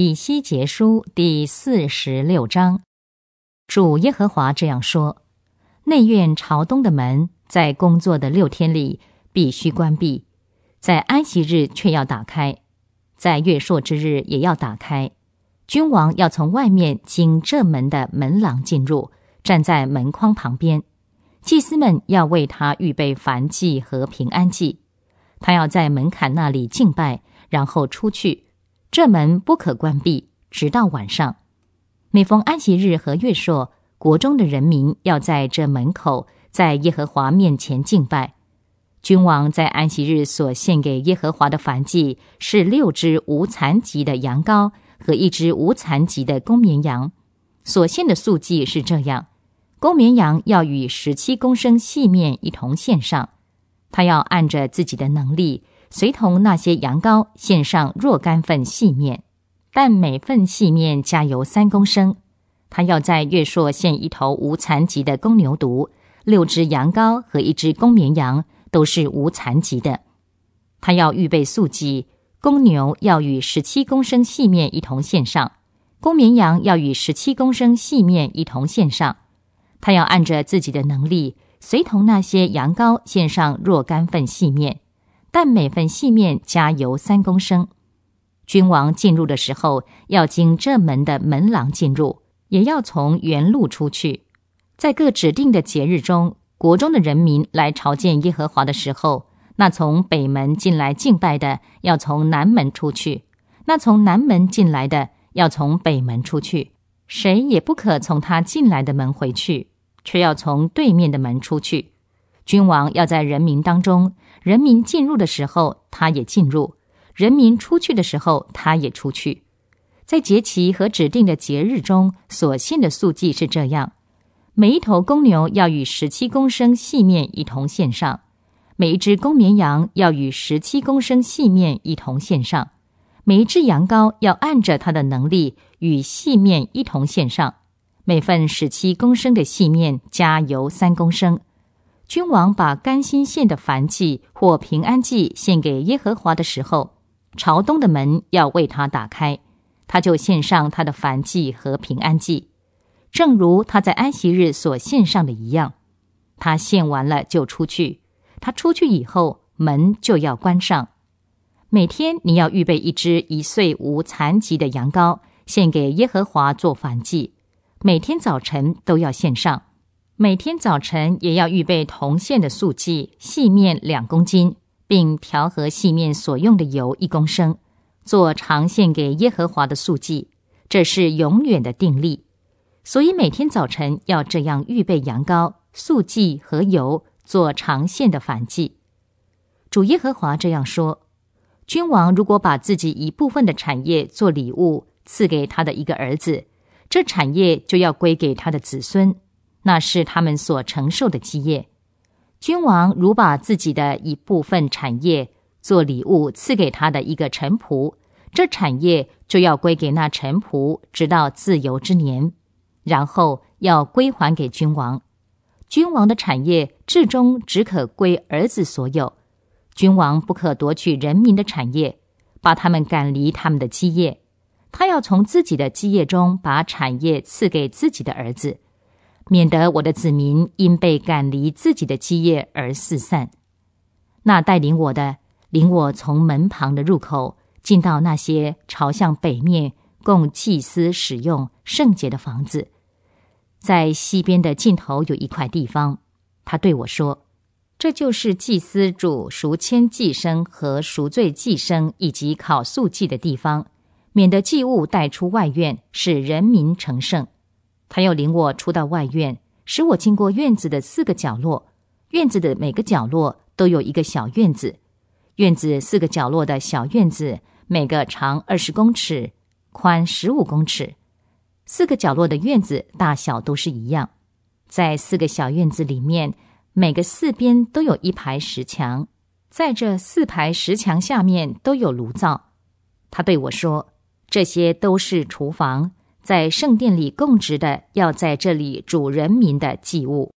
以西结书第四十六章，主耶和华这样说：内院朝东的门，在工作的六天里必须关闭，在安息日却要打开，在月朔之日也要打开。君王要从外面经正门的门廊进入，站在门框旁边。祭司们要为他预备凡祭和平安祭，他要在门槛那里敬拜，然后出去。这门不可关闭，直到晚上。每逢安息日和月朔，国中的人民要在这门口在耶和华面前敬拜。君王在安息日所献给耶和华的燔祭是六只无残疾的羊羔和一只无残疾的公绵羊。所献的素祭是这样：公绵羊要与十七公升细面一同献上，他要按着自己的能力。随同那些羊羔献上若干份细面，但每份细面加油三公升。他要在岳朔献一头无残疾的公牛犊，六只羊羔和一只公绵羊都是无残疾的。他要预备素祭，公牛要与十七公升细面一同献上，公绵羊要与十七公升细面一同献上。他要按着自己的能力，随同那些羊羔献上若干份细面。但每份细面加油三公升。君王进入的时候，要经正门的门廊进入，也要从原路出去。在各指定的节日中，国中的人民来朝见耶和华的时候，那从北门进来敬拜的，要从南门出去；那从南门进来的，要从北门出去。谁也不可从他进来的门回去，却要从对面的门出去。君王要在人民当中。人民进入的时候，他也进入；人民出去的时候，他也出去。在节期和指定的节日中，所献的素祭是这样：每一头公牛要与十七公升细面一同献上；每一只公绵羊要与十七公升细面一同献上；每一只羊羔要按着它的能力与细面一同献上；每份十七公升的细面加油三公升。君王把甘心献的燔祭或平安祭献给耶和华的时候，朝东的门要为他打开，他就献上他的燔祭和平安祭，正如他在安息日所献上的一样。他献完了就出去，他出去以后门就要关上。每天你要预备一只一岁无残疾的羊羔献给耶和华做燔祭，每天早晨都要献上。每天早晨也要预备铜线的素祭细面两公斤，并调和细面所用的油一公升，做长线给耶和华的素祭，这是永远的定例。所以每天早晨要这样预备羊羔、素祭和油，做长线的反祭。主耶和华这样说：君王如果把自己一部分的产业做礼物赐给他的一个儿子，这产业就要归给他的子孙。那是他们所承受的基业。君王如把自己的一部分产业做礼物赐给他的一个臣仆，这产业就要归给那臣仆，直到自由之年，然后要归还给君王。君王的产业至终只可归儿子所有。君王不可夺取人民的产业，把他们赶离他们的基业。他要从自己的基业中把产业赐给自己的儿子。免得我的子民因被赶离自己的基业而四散。那带领我的，领我从门旁的入口进到那些朝向北面供祭司使用圣洁的房子。在西边的尽头有一块地方，他对我说：“这就是祭司主赎愆祭生和赎罪祭生以及烤素祭的地方，免得祭物带出外院，使人民成圣。”他又领我出到外院，使我经过院子的四个角落。院子的每个角落都有一个小院子，院子四个角落的小院子每个长二十公尺，宽十五公尺。四个角落的院子大小都是一样。在四个小院子里面，每个四边都有一排石墙，在这四排石墙下面都有炉灶。他对我说：“这些都是厨房。”在圣殿里供职的，要在这里主人民的祭物。